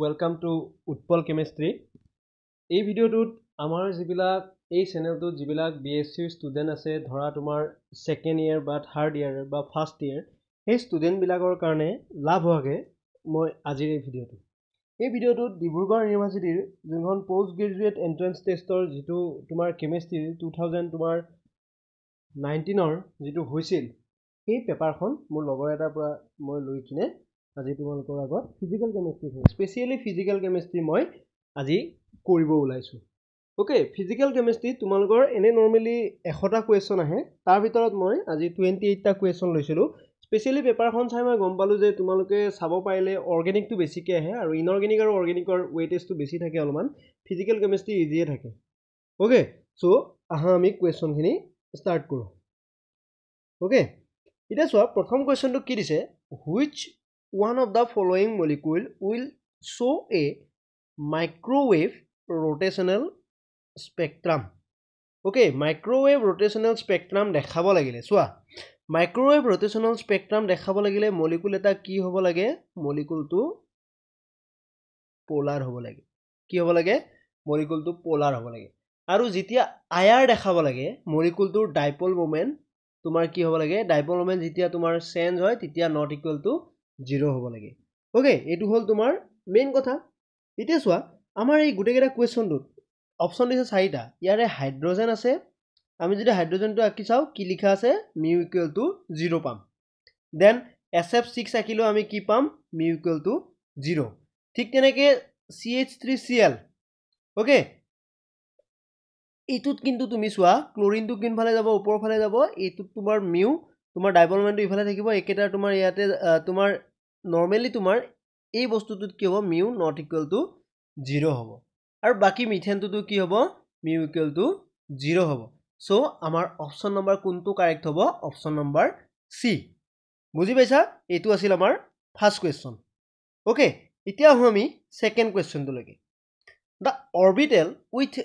welcome to Utpal chemistry এই ভিডিঅ'টোত আমাৰ যিবিলাক এই চেনেলটোত যিবিলাক বি এছ চিৰ ষ্টুডেণ্ট আছে ধৰা তোমাৰ ছেকেণ্ড ইয়েৰ বা থাৰ্ড ইয়েৰ বা ফাৰ্ষ্ট ইয়েৰ সেই ষ্টুডেণ্টবিলাকৰ কাৰণে লাভ হোৱাকৈ মই আজিৰ এই ভিডিঅ'টো এই ভিডিঅ'টোত ডিব্ৰুগড় ইউনিভাৰ্চিটিৰ যোনখন পষ্ট গ্ৰেজুৱেট এণ্ট্ৰেঞ্চ টেষ্টৰ যিটো তোমাৰ কেমেষ্ট্ৰিৰ টু থাউজেণ্ড তোমাৰ নাইনটিনৰ যিটো হৈছিল সেই পেপাৰখন মোৰ লগৰ এটাৰ পৰা মই লৈ কিনে আজি তোমালোকৰ আগত physical chemistry specially physical chemistry মই আজি কৰিব ওলাইছোঁ অ'কে ফিজিকেল কেমেষ্ট্ৰি তোমালোকৰ এনে নৰ্মেলি এশটা কুৱেশ্যন আহে তাৰ ভিতৰত মই আজি টুৱেণ্টি এইটটা কুৱেশ্যন লৈছিলোঁ স্পেচিয়েলি পেপাৰখন চাই মই গম পালোঁ যে তোমালোকে চাব পাৰিলে অৰ্গেনিকটো বেছিকৈ আহে আৰু ইনঅৰ্গেনিক আৰু অৰ্গেনিকৰ ৱেটেজটো বেছি থাকে অলপমান ফিজিকেল কেমেষ্ট্ৰি ইজিয়ে থাকে অ'কে চ' আহা আমি কুৱেশ্যনখিনি ষ্টাৰ্ট কৰোঁ অ'কে এতিয়া চোৱা প্ৰথম কুৱেশ্যনটো কি দিছে which one of the following molecule will show a microwave rotational spectrum okay microwave rotational spectrum dekhabo lagile so microwave rotational spectrum dekhabo lagile molecule eta ki hobo lage molecule tu polar hobo lage ki hobo lage molecule tu polar hobo lage aru jitia ir dekhabo lage molecule tu dipole moment tumar ki hobo lage dipole moment jitia tumar change hoy titia not equal to zero' হ'ব লাগে okay এইটো হ'ল তোমাৰ main কথা এতিয়া চোৱা আমাৰ এই গোটেইকেইটা কুৱেশ্যনটোত অপশ্যন দিছে চাৰিটা ইয়াৰে হাইড্ৰজেন আছে আমি যদি হাইড্ৰজেনটো আঁকি চাওঁ কি লিখা আছে মিউকুৱেল টু জিৰ' পাম দেন এছ এফ ছিক্স আঁকিলেও আমি কি পাম মিউকুৱেল টু জিৰ' ঠিক তেনেকৈ C H three C L okay এইটোত কিন্তু তুমি চোৱা ক্লৰিনটো কোনফালে যাব ওপৰৰ ফালে যাব এইটোত তোমাৰ মিউ তোমাৰ ডাইবলমেণ্টটো ইফালে থাকিব এইকেইটাৰ তোমাৰ ইয়াতে তোমাৰ নৰ্মেলি তোমাৰ এই বস্তুটোত কি হ'ব mu not equal to zero' হ'ব আৰু বাকী মিথেনটোতো কি হ'ব মিউ ইকুৱেল টু জিৰ' হ'ব চ' আমাৰ অপশ্যন নম্বৰ কোনটো কাৰেক্ট হ'ব অপশ্যন নম্বৰ চি বুজি পাইছা এইটো আছিল আমাৰ ফাৰ্ষ্ট কুৱেশ্যন অ'কে এতিয়া আহোঁ আমি ছেকেণ্ড কুৱেশ্যনটোলৈকে the orbital with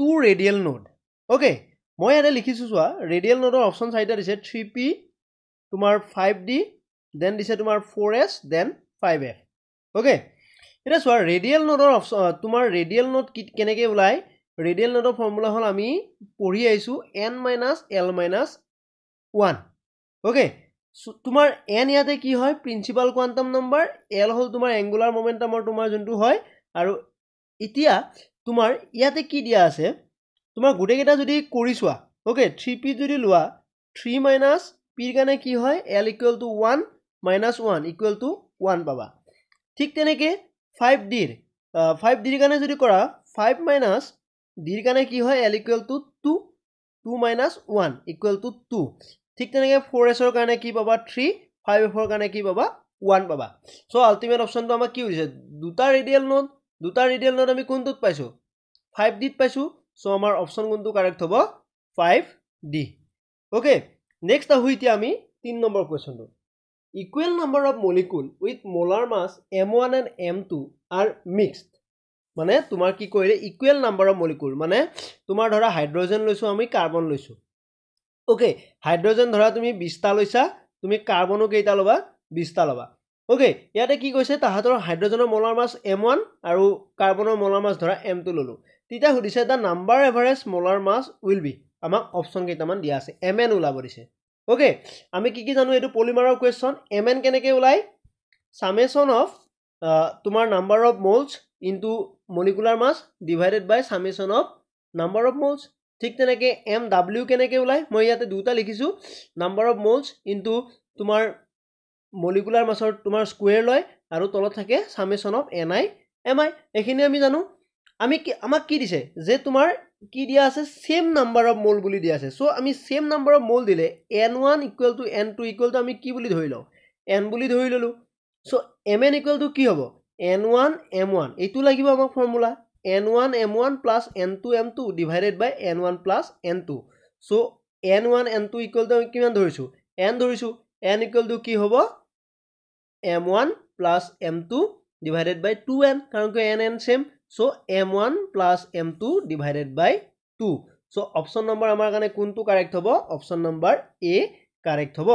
two radial node okay মই ইয়াতে লিখিছোঁ চোৱা ৰেডিয়েল নোটৰ অপশ্যন চাৰিটা দিছে থ্ৰী পি তোমাৰ ফাইভ ডি দেন দিছে তোমাৰ four s then five f okay এতিয়া চোৱা ৰেডিয়েল নোটৰ অপশ্যন তোমাৰ ৰেডিয়েল নোট কি কেনেকৈ ওলায় ৰেডিয়েল নোটৰ ফৰ্মুলা হ'ল আমি পঢ়ি আহিছোঁ n minus l minus one okay তোমাৰ এন ইয়াতে কি হয় প্ৰিন্সিপাল কোৱাণ্টাম নম্বৰ এল হ'ল তোমাৰ এংগুলাৰ মমেণ্টামৰ তোমাৰ যোনটো হয় আৰু এতিয়া তোমাৰ ইয়াতে কি দিয়া আছে তোমাৰ গোটেইকেইটা যদি কৰি চোৱা অ'কে থ্ৰী পি যদি লোৱা থ্ৰী মাইনাছ পিৰ কাৰণে কি হয় l equal to one minus one equal to one পাবা ঠিক তেনেকৈ ফাইভ ডিৰ ফাইভ ডিৰ কাৰণে যদি কৰা ফাইভ মাইনাছ ডিৰ কাৰণে কি হয় l equal to two two minus one equal to two ঠিক তেনেকৈ ফ'ৰ এছৰ কাৰণে কি পাবা থ্ৰী ফাইভ এফৰ কাৰণে কি পাবা ওৱান পাবা চ' আল্টিমেট অপশ্যনটো আমাক কি হৈছে দুটা ৰেডিয়েল নোট দুটা ৰেডিয়েল নোট আমি কোনটোত পাইছোঁ ফাইভ ডিত পাইছোঁ চ' আমাৰ অপশ্যন কোনটো কাৰেক্ট হ'ব ফাইভ ডি অ'কে নেক্সট আহোঁ এতিয়া আমি তিনি নম্বৰ কুৱেশ্যনটোত equal number of molecule with molar mass M one and M two are mixed মানে তোমাৰ কি কৰিলে ইকুৱেল নাম্বাৰ অফ মলিকুল মানে তোমাৰ ধৰা হাইড্ৰজেন লৈছোঁ আমি কাৰ্বন লৈছোঁ অ'কে হাইড্ৰজেন ধৰা তুমি বিছটা লৈছা তুমি কাৰ্বনো কেইটা ল'বা বিছটা ল'বা অ'কে ইয়াতে কি কৈছে তাহাঁতৰ হাইড্ৰজেনৰ মলাৰ মাছ এম ওৱান আৰু কাৰ্বনৰ মলাৰ মাছ ধৰা এম টু ল'লোঁ তেতিয়া সুধিছে the number average molar mass will be আমাক অপশ্যন কেইটামান দিয়া আছে এম এন ওলাব দিছে ওকে আমি কি কি জানো এইটো পলিমাৰৰ কুৱেশ্যন এম এন কেনেকৈ ওলায় চামেশ্যন অফ তোমাৰ number of moles into molecular mass divided by summation of number of moles ঠিক তেনেকৈ এম ডাব্লিউ কেনেকৈ ওলায় মই ইয়াতে দুটা লিখিছোঁ নাম্বাৰ অফ মলছ ইনটু তোমাৰ মলিকুলাৰ মাছৰ তোমাৰ স্কুৱেৰ লয় আৰু তলত থাকে summation of n i M i এইখিনি আমি জানো আমি কি আমাক কি দিছে যে তোমাৰ কি দিয়া আছে চেম নাম্বাৰ অফ মোল বুলি দিয়া আছে চ' আমি চেম নাম্বাৰ অফ মোল দিলে n one equal to n two equal to আমি কি বুলি ধৰি লওঁ এন বুলি ধৰি ল'লোঁ so' M n equal to কি হ'ব এন ওৱান এম ওৱান এইটো লাগিব আমাক formula n one M one plus n two M two divided by n one plus n two so' n one N two equal আমি কিমান ধৰিছোঁ N ধৰিছোঁ N equal to কি হ'ব M one plus M two divided by two n কাৰণ কিয় n n same so M one plus M two divided by two so option number আমাৰ কাৰণে কোনটো কাৰেক্ট হ'ব অপশ্যন নম্বৰ এ correct হ'ব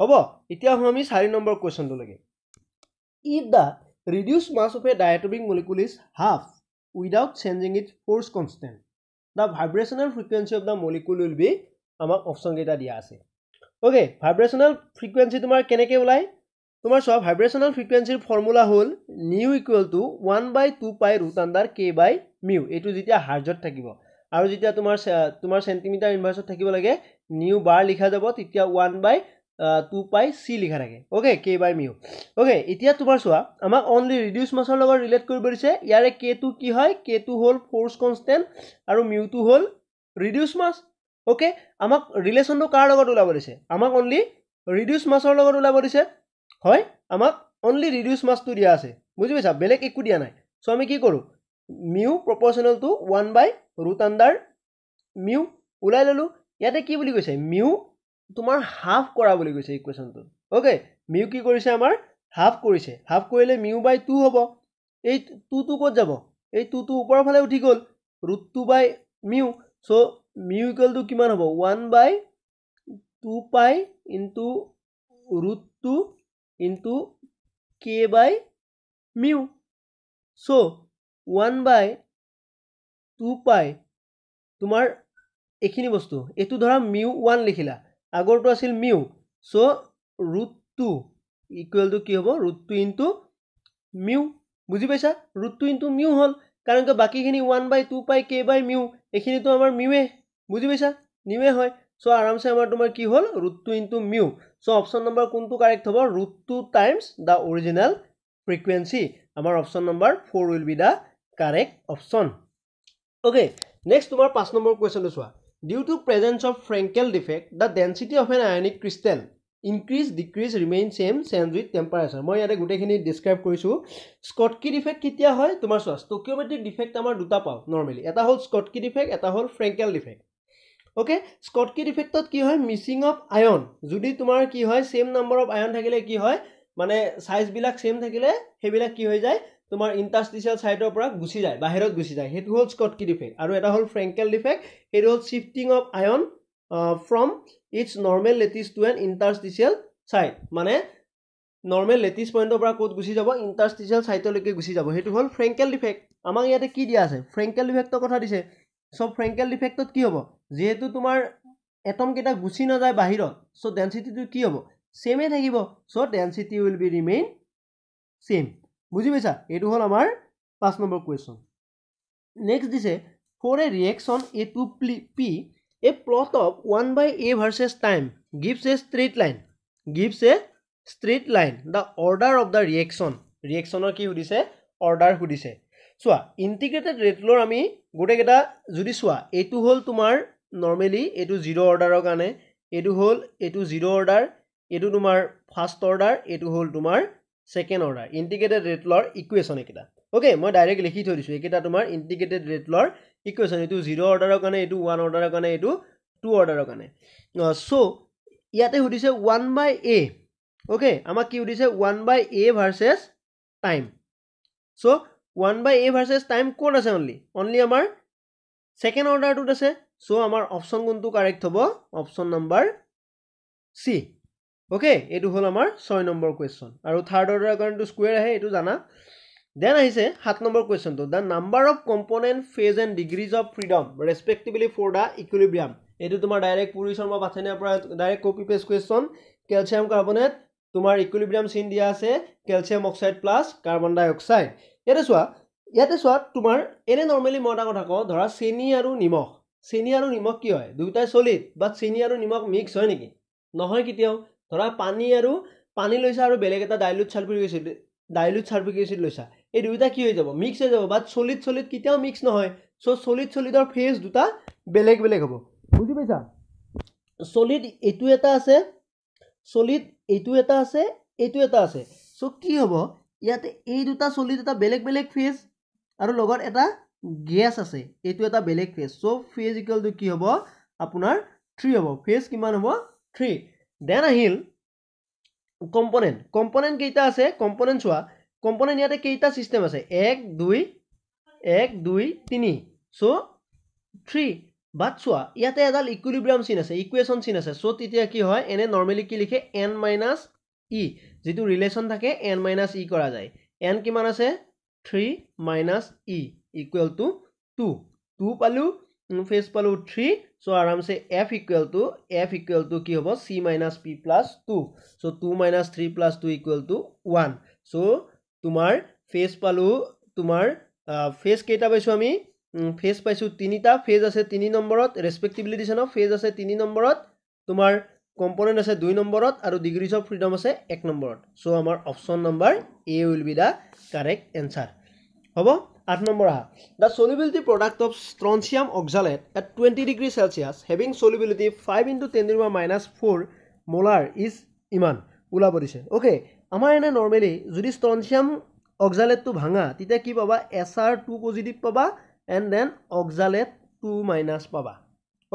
হ'ব এতিয়া আহোঁ আমি চাৰি নম্বৰ কুৱেশ্যনটোলৈকে if the reduced mass of a diatomic molecule is half without changing it force constant the vibrational frequency of the molecule will be আমাক অপশ্যনকেইটা দিয়া আছে অ'কে ভাইব্ৰেশ্যনেল ফ্ৰিকুৱেঞ্চি তোমাৰ কেনেকৈ ওলায় তোমাৰ চোৱা ভাইব্ৰেচনেল ফ্ৰিকুৱেঞ্চিৰ ফৰ্মুলা হ'ল nu equal to one by two pi root under k by mu এইটো যেতিয়া হাৰ্জত থাকিব আৰু যেতিয়া তোমাৰ তোমাৰ চেণ্টিমিটাৰ ইনভাৰ্চত থাকিব লাগে নিউ বাৰ লিখা যাব তেতিয়া one by two pi c লিখা থাকে okay k by mu okay এতিয়া তোমাৰ চোৱা আমাক অনলি ৰিডিউচ মাছৰ লগত ৰিলেট কৰিব দিছে ইয়াৰে কে টো কি হয় কে টু হ'ল ফ'ৰ্চ কনষ্টেণ্ট আৰু মিউটো হ'ল ৰিডিউচ মাছ অ'কে আমাক ৰিলেশ্যনটো কাৰ লগত ওলাব দিছে আমাক অনলি ৰিডিউচ মাছৰ লগত ওলাব দিছে হয় আমাক অনলি ৰিডিউচ মাছটো দিয়া আছে বুজি পাইছা বেলেগ একো দিয়া নাই চ' আমি কি কৰোঁ mu two one by root under mu ওলাই ল'লোঁ ইয়াতে কি বুলি কৈছে মিউ তোমাৰ হাফ কৰা বুলি কৈছে ইকুৱেশ্যনটো অ'কে মিউ কি কৰিছে আমাৰ হাফ কৰিছে হাফ কৰিলে মিউ বাই টু হ'ব এই টু টুটো ক'ত যাব এই টুটো ওপৰৰ ফালে উঠি গ'ল root two by mu so' mu ইকুৱেলটো কিমান হ'ব one by two pi root two into k by mu so' one by two pi তোমাৰ এইখিনি বস্তু এইটো ধৰা মিউ ওৱান লিখিলা আগৰটো আছিল মিউ চ' ৰুট টু ইকুৱেলটো কি হ'ব ৰুট টু ইনটু মিউ বুজি পাইছা ৰুট টু ইনটু মিউ হ'ল কাৰণ কিয় বাকীখিনি ওৱান বাই টু পাই কে বাই মিউ এইখিনিতো আমাৰ মিউৱে বুজি পাইছা নিউৱে হয় চ' আৰামছে আমাৰ তোমাৰ কি হ'ল root two into mu so option number কোনটো কাৰেক্ট হ'ব root two times the original frequency আমাৰ option number four will be the correct option okay next তোমাৰ পাঁচ নম্বৰ কুৱেশ্যনটো চোৱা due to presence of Frenkel defect the density of an ionic crystal increase decrease remain same change with temperature মই ইয়াতে গোটেইখিনি describe কৰিছোঁ Schottky defect কেতিয়া হয় তোমাৰ চোৱা ষ্টকিঅ'মেট্ৰিক ডিফেক্ট আমাৰ দুটা পাওঁ নৰ্মেলি এটা হ'ল স্কটকি ডিফেক্ট এটা হ'ল ফ্ৰেংকেল ডিফেক্ট অ'কে স্কটকি ডিফেক্টত কি হয় মিচিং অফ আয়ন যদি তোমাৰ কি হয় ছেম নম্বৰ অফ আয়ন থাকিলে কি হয় মানে চাইজবিলাক ছেম থাকিলে সেইবিলাক কি হৈ যায় তোমাৰ ইণ্টাৰষ্টিচিয়েল ছাইডৰ পৰা গুচি যায় বাহিৰত গুচি যায় সেইটো হ'ল স্কটকি ডিফেক্ট আৰু এটা হ'ল ফ্ৰেংকেল ডিফেক্ট সেইটো হ'ল shifting of ion from its normal lattice to an interstitial site মানে নৰ্মেল লেটিছ পইণ্টৰ পৰা ক'ত গুচি যাব ইণ্টাৰষ্টিচিয়েল ছাইডলৈকে গুচি যাব সেইটো হ'ল ফ্ৰেংকেল ডিফেক্ট আমাক ইয়াতে কি দিয়া আছে ফ্ৰেংকেল ডিফেক্টৰ কথা দিছে চ' ফ্ৰেংকেল ডিফেক্টত কি হ'ব যিহেতু তোমাৰ এটমকেইটা গুচি নাযায় বাহিৰত চ' ডেনচিটিটো কি হ'ব চেমেই থাকিব so' density will be remain same বুজি পাইছা এইটো হ'ল আমাৰ পাঁচ নম্বৰ কুৱেশ্যন নেক্সট দিছে for a reaction A to প্লি P a plot of one by A versus time gives a straight line gives a straight line the order of the reaction ৰিয়েকশ্যনৰ কি সুধিছে অৰ্ডাৰ সুধিছে চোৱা ইণ্টিগ্ৰেটেড ৰেটলৰ আমি গোটেইকেইটা যদি চোৱা এইটো হ'ল তোমাৰ নৰ্মেলি এইটো জিৰ' অৰ্ডাৰৰ কাৰণে এইটো হ'ল এইটো জিৰ' অৰ্ডাৰ এইটো তোমাৰ ফাৰ্ষ্ট অৰ্ডাৰ এইটো হ'ল তোমাৰ ছেকেণ্ড অৰ্ডাৰ ইণ্টিগ্ৰেটেড ৰেটলৰ ইকুৱেশ্যন এইকেইটা অ'কে মই ডাইৰেক্ট লিখি থৈ দিছোঁ এইকেইটা তোমাৰ ইণ্টিগ্ৰেটেড ৰেটলৰ ইকুৱেশ্যন এইটো জিৰ' অৰ্ডাৰৰ কাৰণে এইটো ওৱান অৰ্ডাৰৰ কাৰণে এইটো টু অৰ্ডাৰৰ কাৰণে চ' ইয়াতে সুধিছে ওৱান বাই এ অ'কে আমাক কি সুধিছে one by A versus time so' one by A versus time ক'ত আছে অনলি অনলি আমাৰ ছেকেণ্ড অৰ্ডাৰটোত আছে সো আমার অপশন কোন কারেক্ট হব অপশন নম্বর সি ওকে এই হল আমার ছয় নম্বর কুয়েশন আর থার্ড অর্ডার কারণ স্কুয়ার আহে এই জানা দেন আছে সাত নম্বর কুয়েশন তো the number of component phase and degrees of freedom respectively for the equilibrium এই তোমার ডাইরেক্ট পুরি শর্মা পাথানিয়ার পর direct copy paste question calcium carbonate তোমার ইকুইব্রিয়াম সিন দিয়া আছে calcium oxide plus carbon dioxide এটা চা ইয়াতে চোৱা তোমাৰ এনেই নৰ্মেলি মই এটা কথা কওঁ ধৰা চেনি আৰু নিমখ চেনি আৰু নিমখ কি হয় দুয়োটাই চলিড বা চেনি আৰু নিমখ মিক্স হয় নেকি নহয় কেতিয়াও ধৰা পানী আৰু পানী লৈছা আৰু বেলেগ এটা দাইলত চাৰ্পিক এচিড দাইলত চাৰ্পিক এচিড লৈছা এই দুয়োটা কি হৈ যাব মিক্স হৈ যাব বাট চলিত চলিত কেতিয়াও মিক্স নহয় চ' চলিড চলিডৰ ফেজ দুটা বেলেগ বেলেগ হ'ব বুজি পাইছা চলিত এইটো এটা আছে চলিত এইটো এটা আছে এইটো এটা আছে চ' কি হ'ব ইয়াতে এই দুটা চলিত এটা বেলেগ বেলেগ ফেজ আৰু লগত এটা গেছ আছে এইটো এটা বেলেগ phase so' phase equal to কি হ'ব আপোনাৰ থ্ৰী হ'ব ফেজ কিমান হ'ব থ্ৰী দেন আহিল কম্পনেণ্ট কম্পনেণ্ট কেইটা আছে কম্পনেণ্ট চোৱা কম্পনেণ্ট ইয়াতে কেইটা ছিষ্টেম আছে এক দুই এক দুই তিনি চ' থ্ৰী বাট চোৱা ইয়াতে এডাল ইকুইলিব্ৰাম চিন আছে ইকুৱেশ্যন চিন আছে চ' তেতিয়া কি হয় এনে নৰ্মেলি কি লিখে এন মাইনাছ ই যিটো ৰিলেশ্যন থাকে এন মাইনাছ ই কৰা যায় এন কিমান আছে three minus e equal to two two পালোঁ ফেচ পালোঁ থ্ৰী চ' আৰামছে F equal to F equal to কি হ'ব C minus P plus two so' two minus three plus two equal to one so' তোমাৰ phase পালোঁ তোমাৰ face কেইটা পাইছোঁ আমি ফেচ পাইছোঁ তিনিটা ফেজ আছে তিনি নম্বৰত ৰেচপেক্টিভলি দিছে ন ফেজ আছে তিনি নম্বৰত তোমাৰ কম্পনেণ্ট আছে দুই নম্বৰত আৰু ডিগ্ৰীজ অফ ফ্ৰীডম আছে এক নম্বৰত চ' আমাৰ option number A will be the correct answer হ'ব আঠ নম্বৰ আহা the solubility product of strontium oxalate at twenty degree Celsius having solubility five into ten degree minus four molar is ইমান ওলাব দিছে অ'কে আমাৰ এনে normally যদি ষ্ট্ৰনচিয়াম অক্সালেটটো ভাঙা তেতিয়া কি পাবা এছ আৰ টু পজিটিভ পাবা and then oxalate two minus পাবা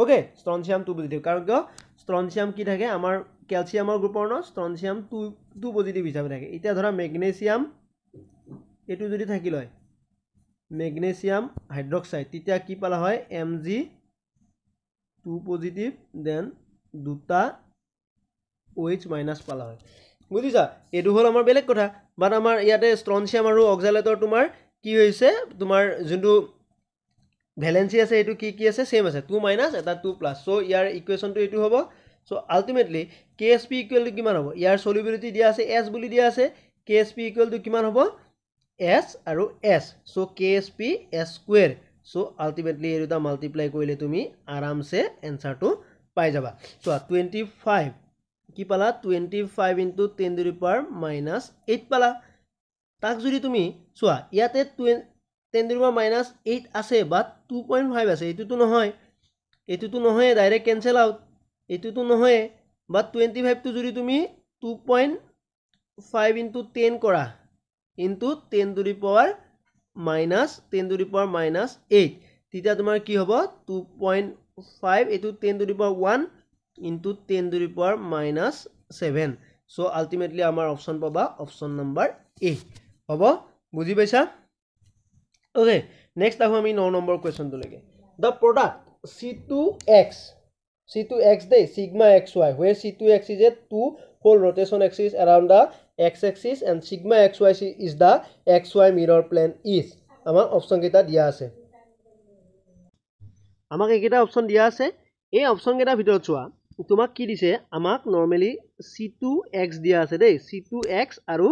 অ'কে ষ্ট্ৰনচিয়াম টু পজিটিভ কাৰণ কিয় ষ্ট্ৰনচিয়াম কি থাকে আমাৰ কেলছিয়ামৰ গ্ৰুপৰ ন ষ্ট্ৰনচিয়াম টু টু পজিটিভ হিচাপে থাকে এতিয়া ধৰা মেগনেচিয়াম এইটো যদি থাকি লয় মেগনেসিয়াম হাইড্রক্সাইড তেতিয়া কি পালা হয় M G two positive then দুটা ওইচ OH মাইনাছ পালা হয় বুঝিছা এই হল আমার বেলেগ কথা বাট আমার ইয়াতে স্ট্রনশিয়াম আর অক্সালাইটর তোমার কি হয়েছে তোমার যুন্তু ভেলেন্সি আছে এইটো কি কি আছে সেম আছে টু মাইনাছ এটা টু প্লাছ সো ইয়াৰ ইকুৱেশ্যনটো এইটো হ'ব so ultimately K S P ইকুৱেলটো কিমান হ'ব ইয়াৰ চলিবিলিটি দিয়া আছে এছ বুলি দিয়া আছে কে এছ পি ইকুৱেলটো কিমান হ'ব এস আর এস সো কে এস পি এস স্কুয়ার সো আল্টিমেটলি এই দুটা মাল্টিপ্লাই করলে তুমি আরামসে এনসারটো পাই যাবা চা টুয়েন্টি ফাইভ কি পালা twenty five into ten to the power minus eight পালা তাক যদি তুমি চোৱা ইয়াতে টুৱে ten to the power minus eight আছে বা টু পইণ্ট ফাইভ আছে এইটোতো নহয় এইটোতো নহয়ে ডাইৰেক্ট কেনচেল আউট এইটোতো নহয়ে বা টুৱেণ্টি ফাইভটো যদি তুমি two point five into ten কৰা into ten to the power minus ten to the power minus eight তেতিয়া তোমাৰ কি হ'ব টু পইণ্ট ফাইভ এইটো ten to the power one into ten to the power minus seven so' ultimately আমাৰ option পাবা option number A হ'ব বুজি পাইছা অ'কে নেক্সট আহোঁ আমি ন নম্বৰ কুৱেশ্যনটোলৈকে the product C two X C two X they sigma X Y where C two X is A two হ'ল rotation axis around the x-axis and sigma xy is the xy mirror plane is আমাৰ অপশ্যনকেইটা দিয়া আছে আমাক এইকেইটা option দিয়া আছে এই অপশ্যনকেইটাৰ ভিতৰত চোৱা তোমাক কি দিছে আমাক নৰ্মেলি চি টু এক্স দিয়া আছে দেই চি টু এক্স আৰু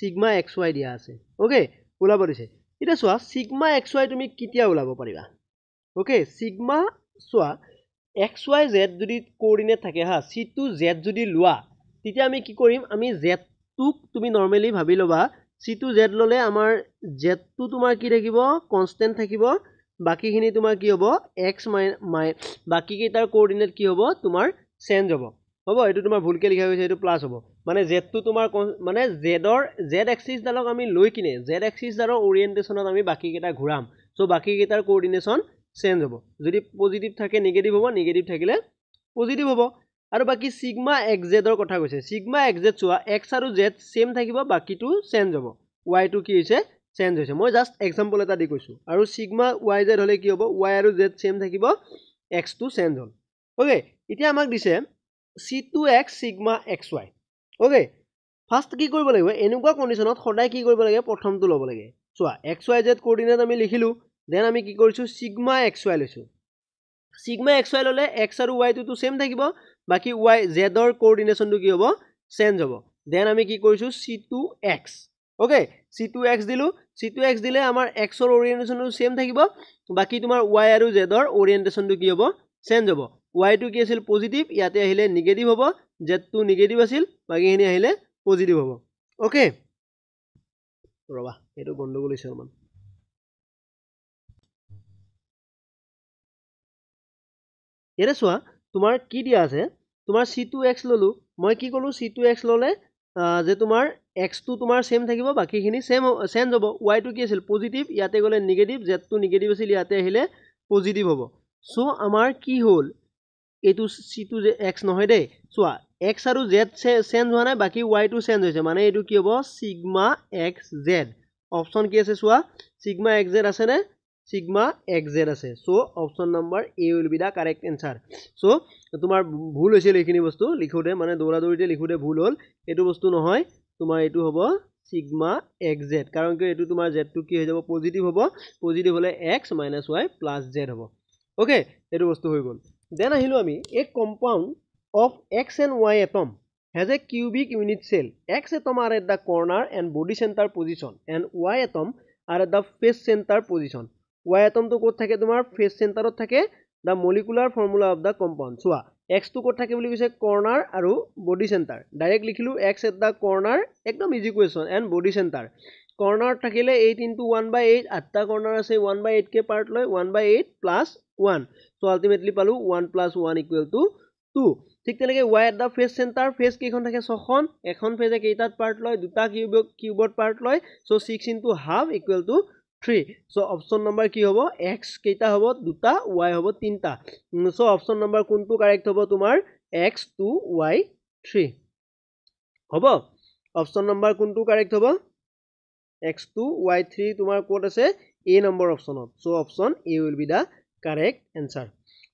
ছিগমা এক্স ৱাই দিয়া আছে অ'কে ওলাব দিছে এতিয়া চোৱা ছিগমা এক্স ৱাই তুমি কেতিয়া ওলাব পাৰিবা অ'কে ছিগমা চোৱা এক্স ৱাই জেড যদি কৰ্ডিনেট থাকে হা চি টু জেড যদি লোৱা তেতিয়া আমি কি কৰিম আমি জেড টুক তুমি নৰ্মেলি ভাবি ল'বা টু জেড ল'লে আমাৰ জেডটো তোমাৰ কি থাকিব কনষ্টেণ্ট থাকিব বাকীখিনি তোমাৰ কি হ'ব এক্স মাই মাই বাকীকেইটাৰ কোঅৰ্ডিনেট কি হ'ব তোমাৰ চেঞ্জ হ'ব হ'ব এইটো তোমাৰ ভুলকৈ লিখা হৈছে এইটো প্লাছ হ'ব মানে জেডটো তোমাৰ কন মানে জেডৰ জেড এক্সিছডালক আমি লৈ কিনে জেড এক্সিছডালৰ অৰিয়েণ্টেশ্যনত আমি বাকীকেইটা ঘূৰাম চ' বাকীকেইটাৰ কোঅৰ্ডিনেশ্যন চেঞ্জ হ'ব যদি পজিটিভ থাকে নিগেটিভ হ'ব নিগেটিভ থাকিলে পজিটিভ হ'ব আৰু বাকী ছিগমা এক্সজেডৰ কথা কৈছে ছিগমা এক্সজেড চোৱা এক্স আৰু জেড ছেম থাকিব বাকীটো চেঞ্জ হ'ব ৱাইটো কি হৈছে চেঞ্জ হৈছে মই জাষ্ট এক্সাম্পল এটা দি কৈছোঁ আৰু ছিগমা ৱাই জেড হ'লে কি হ'ব ৱাই আৰু জেড ছেম থাকিব এক্সটো চেঞ্জ হ'ল অ'কে এতিয়া আমাক দিছে C two X sigma X Y okay first কি কৰিব লাগিব এনেকুৱা কণ্ডিশ্যনত সদায় কি কৰিব লাগে প্ৰথমটো ল'ব লাগে চোৱা এক্স ৱাই জেড কৰ্ডিনেট আমি লিখিলোঁ দেন আমি কি কৰিছোঁ ছিগমা এক্স ৱাই লৈছোঁ ছিগমা এক্স ৱাই ল'লে এক্স আৰু ৱাইটোতো ছেম থাকিব বাকী ওয়াই জেডৰ কোঅৰ্ডিনেশ্যনটো কি হ'ব চেঞ্জ হ'ব দেন আমি কি কৰিছোঁ C two X okay C two X দিলোঁ চি টু এক্স দিলে আমাৰ এক্সৰ অৰিয়েণ্টেশ্যনটো চেম থাকিব বাকী তোমাৰ ওৱাই আৰু জেডৰ অৰিয়েণ্টেশ্যনটো কি হ'ব চেঞ্জ হ'ব ওৱাইটো কি আছিল পজিটিভ ইয়াতে আহিলে নিগেটিভ হ'ব জেডটো নিগেটিভ আছিল বাকীখিনি আহিলে পজিটিভ হ'ব অ'কে ৰ'বা এইটো গণ্ডগোল হৈছে অলপমান ইয়াতে চোৱা তোমাৰ কি দিয়া আছে তোমাৰ চি টু এক্স ল'লোঁ মই কি ক'লোঁ চি টু এক্স ল'লে যে তোমাৰ এক্সটো তোমাৰ চেম থাকিব বাকীখিনি চেম চেঞ্জ হ'ব ৱাইটো কি আছিল পজিটিভ ইয়াতে গ'লে নিগেটিভ জেডটো নিগেটিভ আছিল ইয়াতে আহিলে পজিটিভ হ'ব চ' আমাৰ কি হ'ল এইটো চি টু জে এক্স নহয় দেই চোৱা এক্স আৰু জেড চেঞ্জ হোৱা নাই বাকী ৱাইটো চেঞ্জ হৈছে মানে এইটো কি হ'ব চিগমা এক্স জেড অপশ্যন কি আছে চোৱা ছিগমা এক্স জেড আছেনে सिग्मा एक्जेड आसे so option number A will be direct answer so तुम भूल यखनी बस्तु लिखोते मैं दौरा दौड़ी लिखोते भूल हल ये बस्तु नुमार यू हम सिग्मा एक्जेड कारण क्यों तुम जेड तो कि पजिटिव हम पजिटिव हमें X minus Y plus Z हम ओके ये बस्तु हो गल देन आम एक compound of X and Y atom has a cubic unit cell X atom are at the corner and body centre position and Y atom are at the face centre position Y এটমটো ক'ত থাকে তোমাৰ face চেণ্টাৰত থাকে the molecular formula of the compound চোৱা এক্সটো ক'ত থাকে বুলি কৈছে কৰ্ণাৰ আৰু বডি চেণ্টাৰ ডাইৰেক্ট লিখিলোঁ এক্স এট দ্য কৰ্ণাৰ একদম easy question and body centre কৰ্ণাৰত থাকিলে eight into one by eight আঠটা কৰ্ণাৰ আছে ওৱান বাই এইটকৈ পাৰ্ট লয় one by eight plus one so' ultimately পালোঁ one plus one equal to two ঠিক তেনেকৈ Y at the face centre face কেইখন থাকে ছখন এখন ফেচে কেইটাত পাৰ্ট লয় দুটা কিউব কিউবত পাৰ্ট লয় so' six into half equal to three so' option number কি হ'ব এক্স কেইটা হ'ব দুটা ৱাই হ'ব তিনিটা চ' অপশ্যন নম্বৰ কোনটো কাৰেক্ট হ'ব তোমাৰ এক্স টু ৱাই থ্ৰী হ'ব অপশ্যন নম্বৰ কোনটো কাৰেক্ট হ'ব এক্স টু ৱাই থ্ৰী তোমাৰ ক'ত আছে এ নম্বৰ অপশ্যনত so' option A will be the correct answer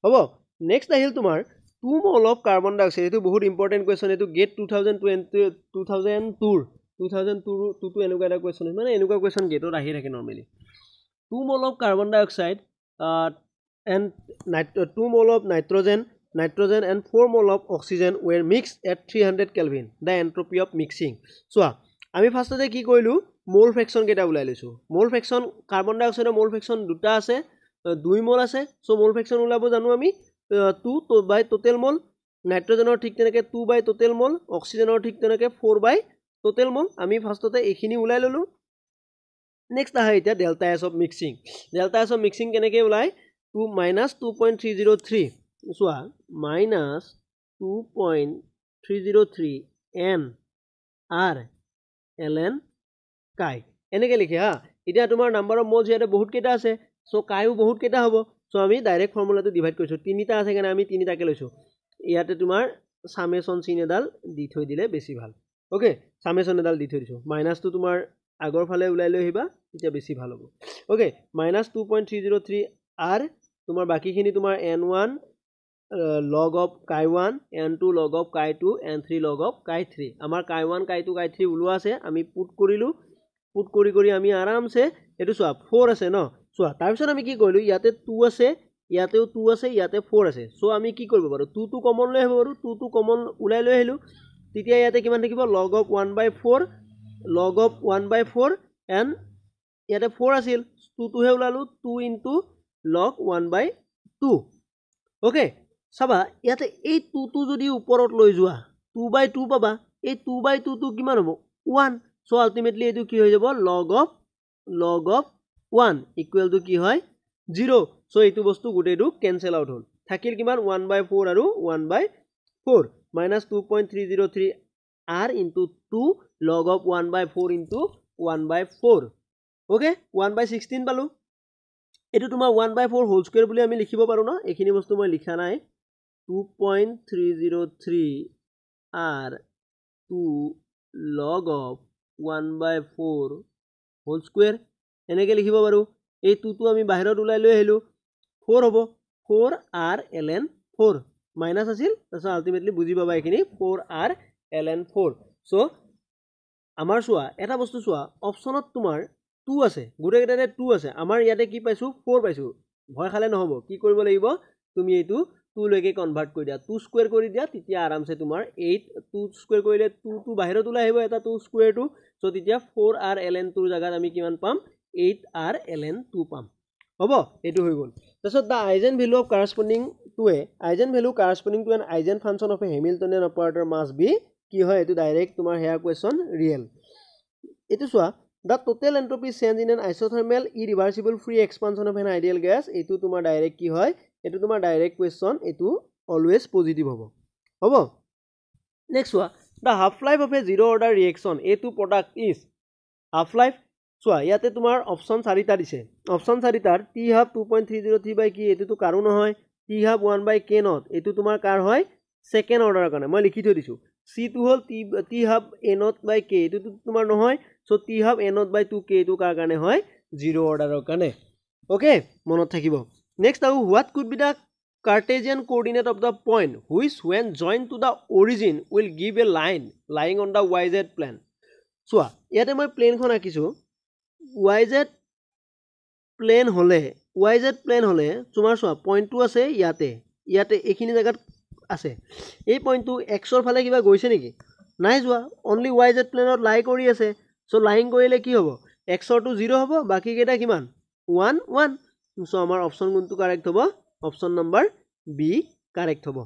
হ'ব নেক্সট আহিল তোমাৰ two mole of carbon dioxide এইটো বহুত ইম্পৰ্টেণ্ট কুৱেশ্যন এইটো GATE two thousand twenty two thousand টুৰ টু থাউজেণ্ড টু টুটো এনেকুৱা এটা কুৱেশ্যন হৈছে মানে এনেকুৱা কুৱেশ্যন গেটত আহি থাকে normally two mole of carbon dioxide and nitro two mole of nitrogen nitrogen and four mole of oxygen were mix at three hundred kelvin the entropy of mixing চোৱা আমি ফাৰ্ষ্টতে কি কৰিলোঁ মল ফ্ৰেকশ্যনকেইটা ওলাই লৈছোঁ মল ফ্ৰেকশ্যন কাৰ্বন ডাই অক্সাইডৰ মল fraction দুটা আছে দুই মল আছে চ' মল ফ্ৰেকশ্যন ওলাব জানো আমি টু বাই টোটেল মল নাইট্ৰজেনৰ ঠিক তেনেকৈ টু বাই টোটেল মল অক্সিজেনৰ ঠিক তেনেকৈ ফ'ৰ বাই টোটেল মোৰ আমি ফাৰ্ষ্টতে এইখিনি ওলাই ললোঁ নেক্সট আহে এতিয়া delta S of mixing delta S of mixing কেনেকৈ ওলায় two minus two point three zero' three চোৱা minus two point three zero' three M R L N chi এনেকৈ লিখে হা এতিয়া তোমাৰ নাম্বাৰ অফ মোৰ যিহেতু বহুতকেইটা আছে চ' কাইও বহুতকেইটা হ'ব চ' আমি ডাইৰেক্ট ফৰ্মুলাটো ডিভাইড কৰিছোঁ তিনিটা আছে কাৰণে আমি তিনিটাকৈ লৈছোঁ ইয়াতে তোমাৰ চামেচন চিন এডাল দি থৈ দিলে বেছি ভাল ওকে সামেশন এডাল দি থৈ দিছোঁ মাইনাছটো তোমাৰ আগৰ ফালে ওলাই লৈ আহিবা তেতিয়া বেছি ভাল হ'ব okay minus two point three zero' three R তোমাৰ বাকীখিনি তোমাৰ N one log of chi one N two log of chi two N three log of chi three আমাৰ কাই ওৱান কাই টু কাই থ্ৰী ওলোৱা আছে আমি পুট কৰিলোঁ পুট কৰি কৰি আমি আৰামছে এইটো চোৱা ফ'ৰ আছে ন চোৱা তাৰপিছত আমি কি কৰিলোঁ ইয়াতে টু আছে ইয়াতেও টু আছে ইয়াতে ফ'ৰ আছে চ' আমি কি কৰিব পাৰোঁ টু টু কমন লৈ আহিব পাৰোঁ টু টু কমন ওলাই লৈ আহিলোঁ তেতিয়া ইয়াতে কিমান থাকিব log of one by four log of one by four and ইয়াতে ফ'ৰ আছিল টুটোহে ওলালোঁ two into log one by two okay চাবা ইয়াতে এই টুটো যদি ওপৰত লৈ যোৱা টু বাই টু পাবা এই টু বাই টুটো কিমান হ'ব ওৱান চ' আল্টিমেটলি এইটো কি হৈ যাব log of log of one equal to কি হয় জিৰ' চ' এইটো বস্তু গোটেইটো কেঞ্চেল আউট হ'ল থাকিল কিমান ওৱান বাই ফ'ৰ আৰু one by four minus two point three zero' three R into two log of one by four into one by four okay one by sixteen পালোঁ এইটো তোমাৰ one by four whole square বুলি আমি লিখিব পাৰোঁ ন এইখিনি বস্তু মই লিখা নাই two point three zero' three R two log of one by four whole square এনেকৈ লিখিব পাৰোঁ এই টুটো আমি বাহিৰত ওলাই লৈ আহিলোঁ ফ'ৰ হ'ব four R L four minus আছিল তাৰপিছত আল্টিমেটলি বুজি পাবা এইখিনি four R L N four so' আমাৰ চোৱা এটা বস্তু চোৱা অপশ্যনত তোমাৰ টু আছে গোটেইকেইটাতে টু আছে আমাৰ ইয়াতে কি পাইছোঁ ফ'ৰ পাইছোঁ ভয় খালে নহ'ব কি কৰিব লাগিব তুমি এইটো টুলৈকে কনভাৰ্ট কৰি দিয়া টু স্কুৱেৰ কৰি দিয়া তেতিয়া আৰামছে তোমাৰ এইট টু স্কুৱেৰ কৰিলে টু টু বাহিৰত ওলাই আহিব এটা টু স্কুৱেৰটো চ' তেতিয়া ফ'ৰ আৰ এল এন টুৰ জেগাত আমি কিমান পাম eight R L N two পাম হ'ব এইটো হৈ গ'ল তাৰপিছত the eigenvalue of corresponding to a eigenvalue corresponding to an eigenfunction of a Hamiltonian operator must be কি হয় এইটো ডাইৰেক্ট তোমাৰ হেয়াৰ কুৱেশ্যন ৰিয়েল এইটো চোৱা the total entropy change in an isothermal irreversible free expansion of an ideal gas এইটো তোমাৰ direct কি হয় এইটো তোমাৰ ডাইৰেক্ট কুৱেশ্যন এইটো অলৱেজ পজিটিভ হ'ব হ'ব নেক্সট চোৱা the half life of a zero' order reaction এইটো প্ৰডাক্ট ইজ হাফ লাইফ চোৱা ইয়াতে তোমাৰ অপশ্যন চাৰিটা দিছে অপশ্যন চাৰিটাৰ T half two point three zero' three by কি এইটোতো কাৰো নহয় T half one by K not এইটো তোমাৰ কাৰ হয় ছেকেণ্ড অৰ্ডাৰৰ কাৰণে মই লিখি থৈ দিছোঁ চিটো হ'ল T T half A naught by K এইটোতো তোমাৰ নহয় so' T half A naught by two K এইটো কাৰ কাৰণে হয় জিৰ' অৰ্ডাৰৰ কাৰণে অ'কে মনত থাকিব নেক্সট আৰু what could be the Cartesian coordinate of the point which when join to the origin will give a line lying on the Y Z plane চোৱা ইয়াতে মই প্লেনখন আঁকিছোঁ ওৱাই জেড প্লেন হ'লে ওৱাই জেড প্লেন হ'লে তোমাৰ চোৱা পইণ্টটো আছে ইয়াতে ইয়াতে এইখিনি জেগাত আছে এই পইণ্টটো এক্সৰ ফালে কিবা গৈছে নেকি নাই যোৱা অনলি ৱাই জেড প্লেনত লাই কৰি আছে চ' লাইং কৰিলে কি হ'ব এক্সৰটো জিৰ' হ'ব বাকীকেইটা কিমান ওৱান ওৱান চ' আমাৰ অপশ্যন কোনটো কাৰেক্ট হ'ব অপশ্যন নম্বৰ বি কাৰেক্ট হ'ব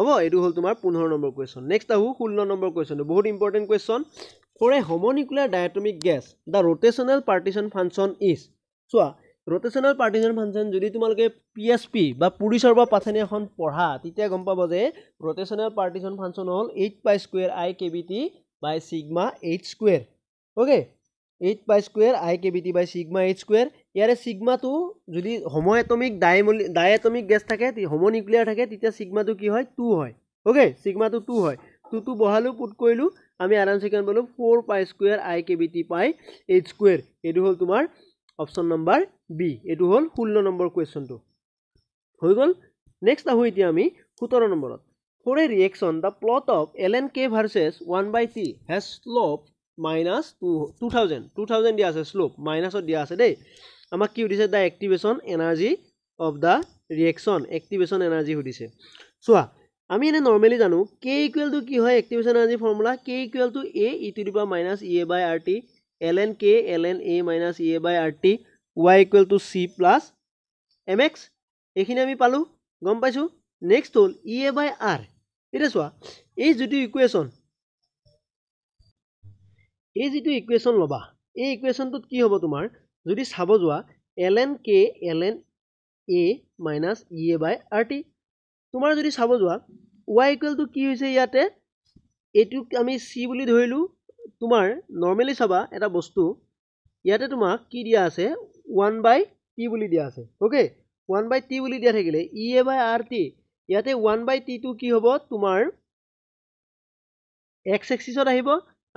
হ'ব এইটো হ'ল তোমাৰ পোন্ধৰ নম্বৰ কুৱেশ্যন নেক্সট আহোঁ ষোল্ল নম্বৰ কুৱেশ্যনটো বহুত important question for a homonuclear diatomic gas the rotational partition function is চোৱা ৰোটেশ্যনেল পাৰ্টিশ্যন ফাংচন যদি তোমালোকে পি এছ পি বা পুৰিচৰ বা পাথানি এখন পঢ়া তেতিয়া গম পাব যে ৰোটেশ্যনেল পাৰ্টিশ্যন ফাংচন হ'ল eight by square I K B T by sigma eight square okay eight by square I K B T by sigma eight square ইয়াৰে ছিগমাটো যদি হমএটমিক ডাইমলি ডায়েটমিক গেছ থাকে হমনিউক্লিয়াৰ থাকে তেতিয়া ছিগমাটো কি হয় টু হয় অ'কে ছিগমাটো টু হয় টুটো বহালোঁ পুট কৰিলোঁ আমি আৰাম কেন বলো four pi square I K B T pi eight square এইটো হল তোমাৰ অপশ্যন নম্বৰ বি এইটো হল ষোল্ল নম্বৰ কুৱেশ্যনটো হৈ গ'ল নেক্সট আহোঁ এতিয়া আমি সতেৰো number for a reaction the plot of L N K versus one by T has slope minus two two thousand two thousand দিয়া আছে স্লোপ মাইনাছত দিয়া আছে দেই আমাক কি সুধিছে the activation energy of the reaction activation energy সুধিছে চোৱা আমি এনে নৰ্মেলি জানো কে ইকুৱেলটো কি হয় activation energy formula K equal to A ইটিৰ পৰা minus E A by R T L N K L N A minus E A by R T Y equal to C plus M X এইখিনি আমি পালোঁ গম পাইছোঁ next হ'ল ই A by R এতিয়া চোৱা এই যিটো ইকুৱেশ্যন এই যিটো ইকুৱেশ্যন ল'বা এই ইকুৱেশ্যনটোত কি হ'ব তোমাৰ যদি চাব যোৱা L N K L N A minus E A by R T তোমাৰ যদি চাব যোৱা ৱাই ইকুৱেলটো কি হৈছে ইয়াতে এইটোক আমি চি বুলি ধৰিলোঁ তোমাৰ নৰ্মেলি চাবা এটা বস্তু ইয়াতে তোমাক কি দিয়া আছে ওৱান বাই টি বুলি দিয়া আছে অ'কে ওৱান বাই টি বুলি দিয়া থাকিলে E A by R T ইয়াতে ওৱান বাই টিটো কি হ'ব তোমাৰ এক্স এক্সিছত আহিব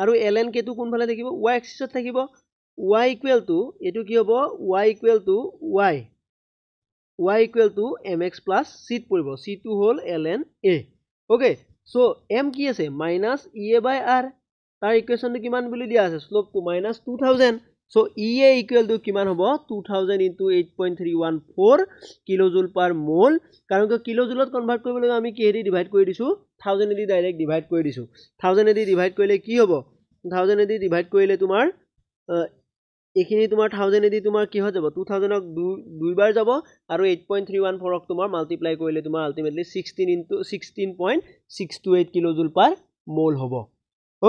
আৰু এল এন কেটো কোনফালে থাকিব ৱাই এক্সিছত থাকিব ৱাই ইকুৱেল টু এইটো কি হ'ব Y equal to Y Y equal to M X plus সিট পড়ব সি টু হল L N A okay so M কি আছে মাইনাস ই এ বাই আর তার ইকুয়েশনটো কিমান বুলি দিয়া আছে slope to minus two thousand so' E A equal to কিমান হ'ব two thousand into eight point three one four kilo joule per মোল কাৰণ কিয় কিলো জুলত কনভাৰ্ট কৰিব লাগে আমি কিহেদি ডিভাইড কৰি দিছোঁ থাউজেণ্ড এডি ডাইৰেক্ট ডিভাইড কৰি দিছোঁ থাউজেণ্ড এডি ডিভাইড কৰিলে কি হ'ব থাউজেণ্ড এডি ডিভাইড কৰিলে তোমাৰ এইখিনি তোমাৰ থাউজেণ্ডেদি তোমাৰ কি হৈ যাব টু থাউজেণ্ডক দুই দুইবাৰ যাব আৰু এইট পইণ্ট থ্ৰী ওৱান ফ'ৰক তোমাৰ মাল্টিপ্লাই কৰিলে তোমাৰ ultimately sixteen into sixteen point six two eight kilo kilojoule per mole হ'ব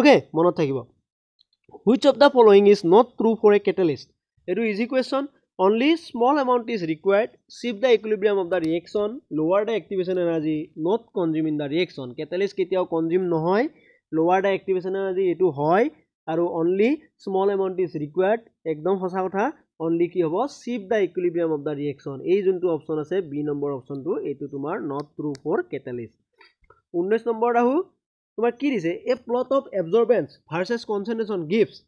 অ'কে মনত থাকিব which of the following is not true for a catalyst এইটো easy question only small amount is required shift the equilibrium of the reaction lower the activation energy not consume in the reaction catalyst কেতিয়াও consume নহয় lower the activation energy এইটো হয় আৰু only small amount is required একদম সঁচা কথা only কি হ'ব shift the equilibrium of the reaction এই যোনটো অপশ্যন আছে বি নম্বৰ অপশ্যনটো এইটো তোমাৰ নট ট্ৰু ফৰ কেটালিষ্ট ঊনৈছ নম্বৰত আহোঁ তোমাৰ কি দিছে a plot of absorbance versus concentration gift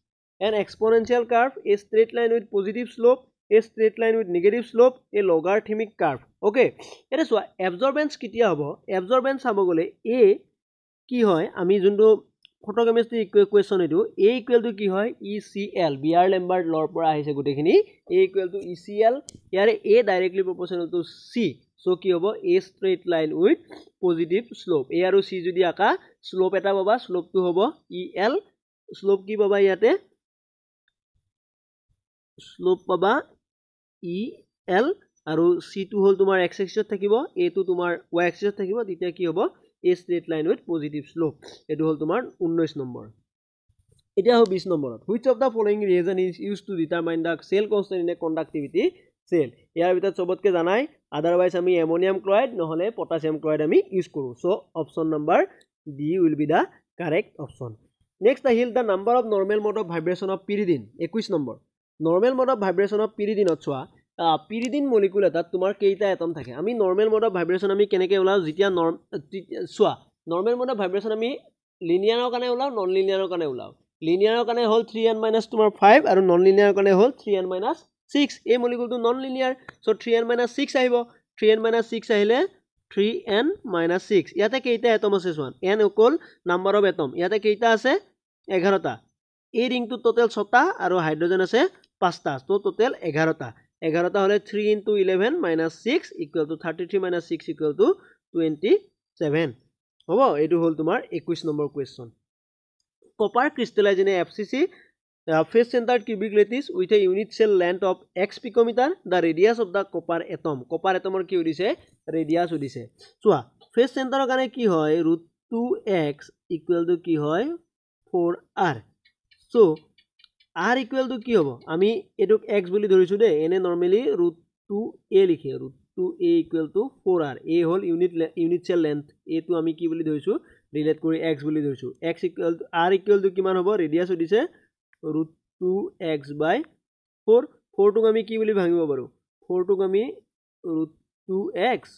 and exponential curve a straight line with positive slope a straight line with negative slope a logar logarithmic curve okay এতিয়া চোৱা এবজৰ্বেঞ্চ কেতিয়া হ'ব এবজৰ্বেঞ্চ চাব গ'লে এ কি হয় আমি যোনটো ফটোকেমিষ্ট্ৰি ইকুৱেল কুৱেশ্যন এইটো এ ইকুৱেলটো কি হয় E C L Beer Lambert লৰ পৰা আহিছে গোটেইখিনি এ ইকুৱেলটো ই চি এল ইয়াৰে A directly proportional to C so' কি হ'ব A straight line with positive slope A আৰু চি যদি আঁকা শ্ল'প এটা পাবা শ্ল'পটো হ'ব ই এল শ্ল'প কি পাবা ইয়াতে শ্ল'প পাবা ই e এল আৰু চিটো হ'ল তোমাৰ এক্স এক্সিছত থাকিব এইটো তোমাৰ ৱাই এক্সিছত থাকিব তেতিয়া কি হ'ব এই straight line with positive slope এইটো হ'ল তোমাৰ ঊনৈছ নম্বৰ এতিয়া হ'ল বিছ নম্বৰত which of the following reason is use to determine the cell constant in a conductivity cell ইয়াৰ ভিতৰত চবতকৈ জানাই আদাৰৱাইজ আমি এমনিয়াম ক্লৰাইড নহ'লে পটাচিয়াম ক্লৰাইড আমি ইউজ কৰোঁ so' option number D will be the correct option next আহিল the number of normal mode of vibration of pyridine একৈছ number normal mode of vibration of পিৰিডিনত চোৱা pyridine molecule এটাত তোমাৰ কেইটা এটম থাকে আমি নৰ্মেল মোড অফ ভাইব্ৰেশ্যন আমি কেনেকৈ ওলাওঁ যেতিয়া নৰ্ম চোৱা নৰ্মেল মোড অফ ভাইব্ৰেশ্যন আমি লিনিয়াৰৰ কাৰণে ওলাওঁ নন লিনিয়াৰৰ কাৰণে ওলাওঁ লিনিয়াৰৰ কাৰণে হ'ল থ্ৰী এন মাইনাছ তোমাৰ ফাইভ আৰু নন লিনিয়াৰৰ কাৰণে হ'ল থ্ৰী এন মাইনাছ ছিক্স এই মলিকুলটো non linear so' three N minus six আহিব থ্ৰী এন মাইনাছ ছিক্স আহিলে থ্ৰী এন মাইনাছ ছিক্স ইয়াতে কেইটা এটম আছে চোৱা এন অকল নাম্বাৰ অফ এটম ইয়াতে কেইটা আছে এঘাৰটা এই ৰিংটোত টোটেল ছটা আৰু হাইড্ৰজেন আছে পাঁচটা ত' টোটেল এঘাৰটা এঘাৰটা হলে three into eleven minus six equal to thirty three minus six equal to twenty seven হব এইটো হল তোমাৰ একুশ number question copper crystallises F C C face centre cubic lattice with a unit cell length of X picometre the radius of the copper atom copper এটমৰ কি উঠিছে radius উঠিছে চোৱা ফেচ চেণ্টাৰৰ কাৰণে কি হয় root two X equal to কি হয় four R so' R equal to কি হব আমি এইটুক এক্স বলে ধরছো দে এনে নর্মেলি রুট টু এ লিখে root two A equal to four R A হল unit unit cell length A তো আমি কি বলে ধরছো রিলেট করে এক্স বলে ধরছো X equal to R equal to কি হব রেডিয়াস উঠিছে root two X by four ফোরটুক আমি কি বলে ভাঙিব পারো ফোরটুক আমি root two X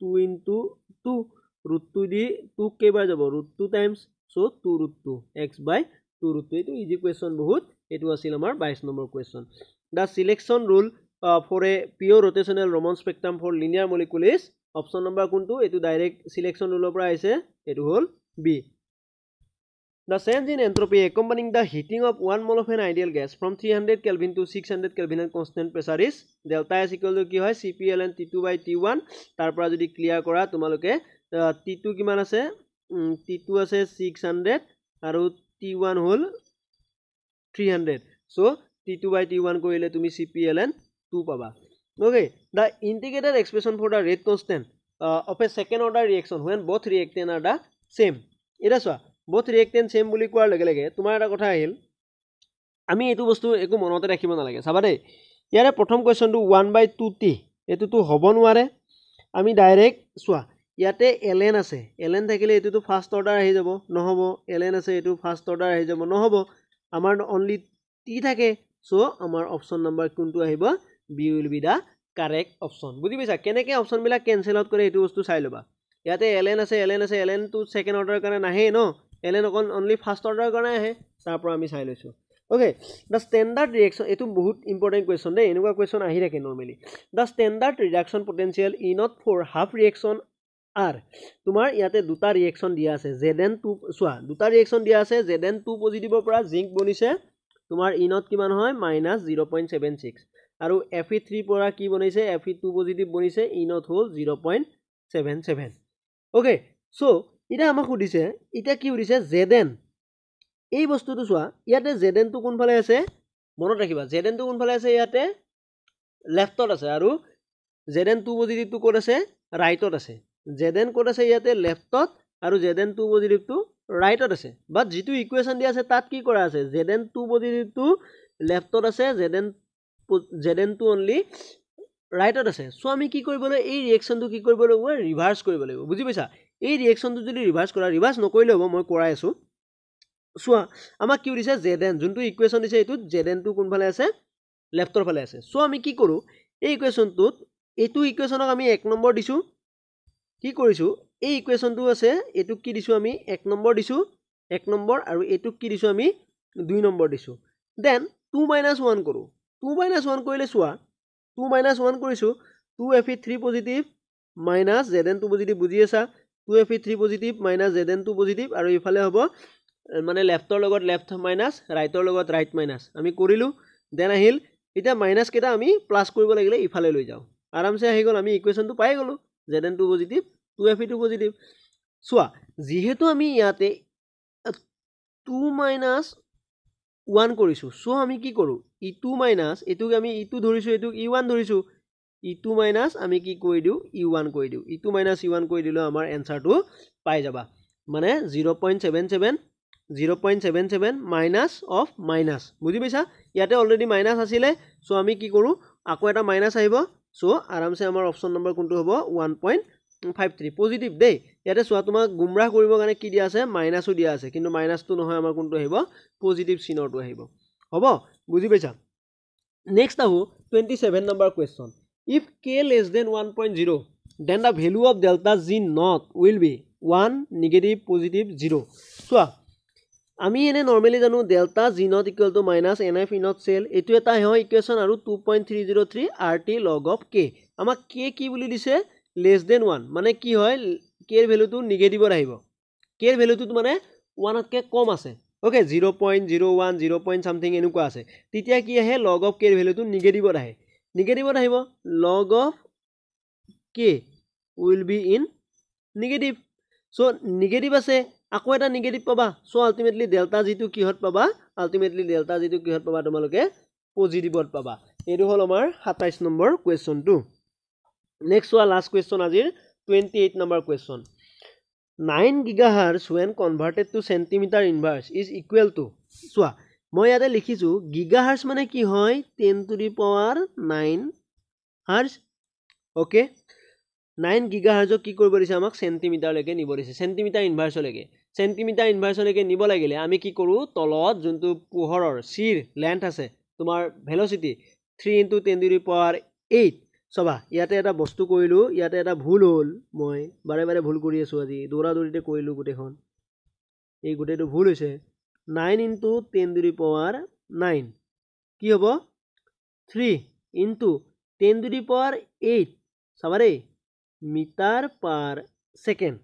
two into two root two দি টু কেবার যাব root two times so two root two X by two root two এই ইজি কুয়েশন বহুত এইটো আছিল আমাৰ বাইছ number question the selection rule for a pure rotational Raman spectrum for linear molecules option number কোনটো এইটো ডাইৰেক্ট চিলেকশ্যন ৰুলৰ পৰা আহিছে এইটো হ'ল B the change in entropy accompanying the heating of one mole of an ideal gas from three hundred kelvin to six hundred kelvin and constant pressure is delta S equal to কি হয় C P L N T two by T one তাৰ পৰা যদি clear কৰা তোমালোকে T two কিমান আছে T two আছে ছিক্স হাণ্ড্ৰেড আৰু টি ওৱান হ'ল three hundred so' T two by T one কৰিলে তুমি C P L N two পাবা okay the integrated expression for the rate constant of a second order reaction when both reactant are the same এতিয়া চোৱা both ৰিয়েক্টেণ্ট same বুলি কোৱাৰ লগে লগে তোমাৰ এটা কথা আহিল আমি এইটো বস্তু একো মনতে ৰাখিব নালাগে চাবা দেই ইয়াৰে প্ৰথম কুৱেশ্যনটো ওৱান বাই টু টি এইটোতো হ'ব নোৱাৰে আমি ডাইৰেক্ট চোৱা ইয়াতে এল এন আছে এল এন থাকিলে এইটোতো ফাৰ্ষ্ট অৰ্ডাৰ আহি যাব নহ'ব এল আছে এইটো ফাৰ্ষ্ট অৰ্ডাৰ আহি যাব নহ'ব আমাৰ অনলি টি থাকে চ' আমাৰ অপশ্যন নাম্বাৰ কোনটো আহিব B will be the correct option বুজি পাইছা কেনেকৈ অপশ্যনবিলাক কেঞ্চেলত কৰে সেইটো বস্তু চাই ল'বা ইয়াতে এল এন আছে এল এন আছে এল এনটো ছেকেণ্ড অৰ্ডাৰৰ কাৰণে নাহেই ন এল এন অকণ অনলি ফাৰ্ষ্ট অৰ্ডাৰৰ কাৰণে আহে তাৰ পৰা আমি চাই লৈছোঁ অ'কে দ্য ষ্টেণ্ডাৰ্ড ৰিডাকশ্যন এইটো বহুত ইম্পৰ্টেণ্ট কুৱেশ্যন দেই এনেকুৱা কুৱেশ্যন আহি থাকে normally the standard reduction potential E naught for half reaction আর তোমার ইয়াতে দুটা রিয়েকশন দিয়া আছে জেড এন টু চা দুটা রিয়েকশন দিয়া আছে জেড এন টু পজিটিভর পর জিঙ্ক বনিছে তোমার ইনত কি হয় minus zero point seven six আর এফ ই থ্রি পড়া কি বনিছে এফ ই টু পজিটিভ বনিছে ইনত হল zero point seven seven okay so এটা আমাকে সুদিছে এটা কি সুদিছে জেড এন এই বস্তুটো চা ইয়াতে জেড এন টু কোনফালে আছে মনত রাখবা জেড এন টু কোনফালে আছে ইয়াতে লেফটত আছে আর জেড এন টু পজিটিভটো কত আছে রাইটত আছে জেডেন ক'ত আছে ইয়াতে লেফ্টত আৰু জেডেন টু পজিটিভটো ৰাইটত আছে বাট যিটো ইকুৱেশ্যন দিয়া আছে তাত কি কৰা আছে জেডেন টু পজিটিভটো লেফ্টত আছে জেডেন জেডেন টু অনলি ৰাইটত আছে চ' আমি কি কৰিব লাগিব এই ৰিয়েকশ্যনটো কি কৰিব লাগিব ৰিভাৰ্ছ কৰিব লাগিব বুজি পাইছা এই ৰিয়েকশ্যনটো যদি ৰিভাৰ্ছ কৰা ৰিভাৰ্ছ নকৰিলে হ'ব মই কৰাই আছোঁ চোৱা আমাক কি দিছে জেডেন যোনটো ইকুৱেশ্যন দিছে এইটোত টু কোনফালে আছে লেফ্টৰ ফালে আছে চ' আমি কি কৰোঁ এই ইকুৱেশ্যনটোত এইটো ইকুৱেশ্যনক আমি এক নম্বৰ দিছোঁ কি কৰিছোঁ এই ইকুৱেচনটো আছে এইটোক কি দিছোঁ আমি এক নম্বৰ দিছোঁ এক নম্বৰ আৰু এইটোক কি দিছোঁ আমি দুই নম্বৰ দিছোঁ দেন টু মাইনাছ ওৱান কৰোঁ টু মাইনাছ ওৱান কৰিলে চোৱা টু মাইনাছ ওৱান কৰিছোঁ two F E three positive minus Z N two positive বুজি আছা two F E three positive minus Z N two positive আৰু ইফালে হ'ব মানে লেফ্টৰ লগত লেফ্ট মাইনাছ ৰাইটৰ লগত ৰাইট মাইনাছ আমি কৰিলোঁ দেন আহিল এতিয়া মাইনাছকেইটা আমি প্লাছ কৰিব লাগিলে ইফালে লৈ যাওঁ আৰামছে আহি গ'ল আমি ইকুৱেশ্যনটো পাই গ'লোঁ Z N two positive two F E two positive চোৱা যিহেতু আমি ইয়াতে টু মাইনাছ ওৱান কৰিছোঁ চ' আমি কি কৰোঁ ই টু মাইনাছ এইটোক আমি ইটো e ধৰিছোঁ এইটোক ই ওৱান ধৰিছোঁ ই টু মাইনাছ আমি কি কৰি দিওঁ ই e ওৱান কৰি দিওঁ E two minus E one কৰি দিলেও আমাৰ এনচাৰটো পাই যাবা মানে zero' point seven seven zero' point seven seven minus of minus বুজি পাইছা ইয়াতে অলৰেডি মাইনাছ আছিলে চ' আমি কি কৰোঁ আকৌ এটা মাইনাছ আহিব চ' আৰামছে আমাৰ অপশ্যন নম্বৰ কোনটো হ'ব one point five three positive দেই ইয়াতে চোৱা তোমাক গুমৰাহ কৰিবৰ কাৰণে কি দিয়া আছে মাইনাছো দিয়া আছে কিন্তু মাইনাছটো নহয় আমাৰ কোনটো আহিব পজিটিভ চিনৰটো আহিব হ'ব বুজি পাইছা নেক্সট আহোঁ twenty seven number question if K less then one point zero' then the value of delta G naught will be one negative positive zero' চোৱা আমি এনে নৰ্মেলি জানো delta G naught equal to minus N F E naught cell এইটো এটা হেঁহৰ equation আৰু two point three zero' three R T log of K আমাক K কি বুলি দিছে লেছ দেন ওৱান মানে কি হয় কেৰ ভেলুটো নিগেটিভত আহিব কেৰ ভেলুটোত মানে ওৱানতকৈ কম আছে okay zero' point zero' one zero' point something এনেকুৱা আছে তেতিয়া কি আহে লগ অফ কেৰ ভেলুটো নিগেটিভত আহে নিগেটিভত আহিব log of K will be in negative so' negative আছে আকৌ এটা নিগেটিভ পাবা চ' আল্টিমেটলি ডেল্টা যিটো কিহত পাবা আল্টিমেটলি ডেল্টা যিটো কিহত পাবা তোমালোকে পজিটিভত পাবা এইটো হ'ল আমাৰ সাতাইছ নম্বৰ কুৱেশ্যনটো নেক্সট চোৱা লাষ্ট কুৱেশ্যন আজিৰ twenty eight number question nine giga hertz when converted to centimetre inverse is equal to চোৱা মই ইয়াতে লিখিছোঁ গিগা হাৰ্চ মানে কি হয় ten to the power nine hertz okay nine giga হাৰ্জক কি কৰিব দিছে আমাক চেণ্টিমিটাৰলৈকে নিব দিছে চেণ্টিমিটাৰ ইনভাৰ্চলৈকে চেণ্টিমিটাৰ ইনভাৰ্চলৈকে নিব লাগিলে আমি কি কৰোঁ তলত যোনটো পোহৰৰ চিৰ লেন্থ আছে তোমাৰ velocity three into ten degree power eight চবা ইয়াতে এটা বস্তু কৰিলোঁ ইয়াতে এটা ভুল হ'ল মই বাৰে বাৰে ভুল কৰি আছোঁ আজি দৌৰা দৌৰিতে কৰিলোঁ গোটেইখন এই গোটেইটো ভুল হৈছে nine into ten degree power nine কি হ'ব three into ten degree power eight চাবা দেই মিটাৰ পাৰ ছেকেণ্ড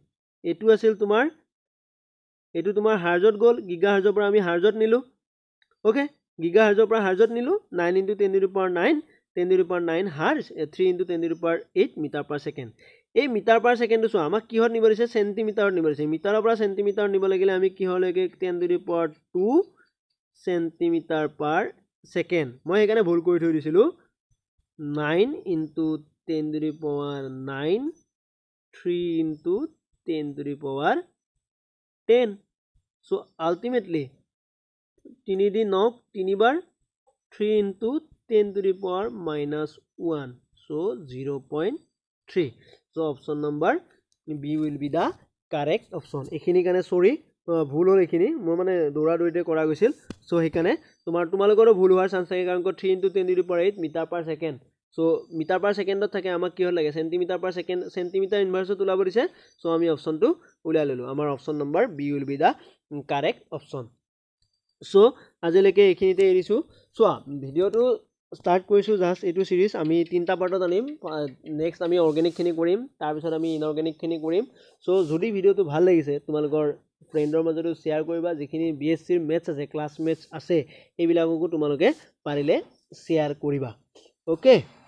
এইটো আছিল তোমাৰ এইটো তোমাৰ হাৰ্জত গ'ল গিগা হাৰ্জৰ পৰা আমি হাৰ্জত নিলোঁ অ'কে গিগা হাৰ্জৰ পৰা হাৰ্জত নিলোঁ নাইন ইণ্টু টেন ইৰ পাৱাৰ নাইন টেন ইৰ power nine hertz three into ten ইৰ power eight metre per second এই মিটাৰ পাৰ ছেকেণ্ডটো চোৱা আমাক কিহত নিব দিছে চেণ্টিমিটাৰত নিব দিছে মিটাৰৰ পৰা চেণ্টিমিটাৰত নিব লাগিলে আমি কিহলৈকে টেন ইৰ power two centimetre per second মই সেইকাৰণে ভুল কৰি থৈ দিছিলোঁ nine into ten to the power nine three into ten to the power ten so' ultimately তিনি দি নক তিনিবাৰ three into ten to the power minus one so' zero' point three so' option number B will be the correct option এইখিনিৰ কাৰণে চৰি ভুল হ'ল এইখিনি মই মানে দৌৰা দৌৰিতে কৰা গৈছিল চ' সেইকাৰণে তোমাৰ তোমালোকৰো ভুল হোৱাৰ চান্স থাকে কাৰণ কিয় three into ten to the power eight metre per second so' metre per ছেকেণ্ডত থাকে আমাক কিহত লাগে চেণ্টিমিটাৰ পাৰ ছেকেণ্ড চেণ্টিমিটাৰ ইনভাৰ্চত ওলাব দিছে চ' আমি অপশ্যনটো উলিয়াই ল'লোঁ আমাৰ option number B will be the correct option so' আজিলৈকে এইখিনিতে এৰিছোঁ চোৱা ভিডিঅ'টো ষ্টাৰ্ট কৰিছোঁ জাষ্ট এইটো ছিৰিজ আমি তিনিটা পাৰ্টত আনিম নেক্সট আমি অৰ্গেনিকখিনি কৰিম তাৰপিছত আমি ইনঅৰ্গেনিকখিনি কৰিম চ' যদি ভিডিঅ'টো ভাল লাগিছে তোমালোকৰ ফ্ৰেণ্ডৰ মাজতো শ্বেয়াৰ কৰিবা যিখিনি বি এছ চিৰ মেটছ আছে ক্লাছমেটছ আছে সেইবিলাককো তোমালোকে পাৰিলে শ্বেয়াৰ কৰিবা অ'কে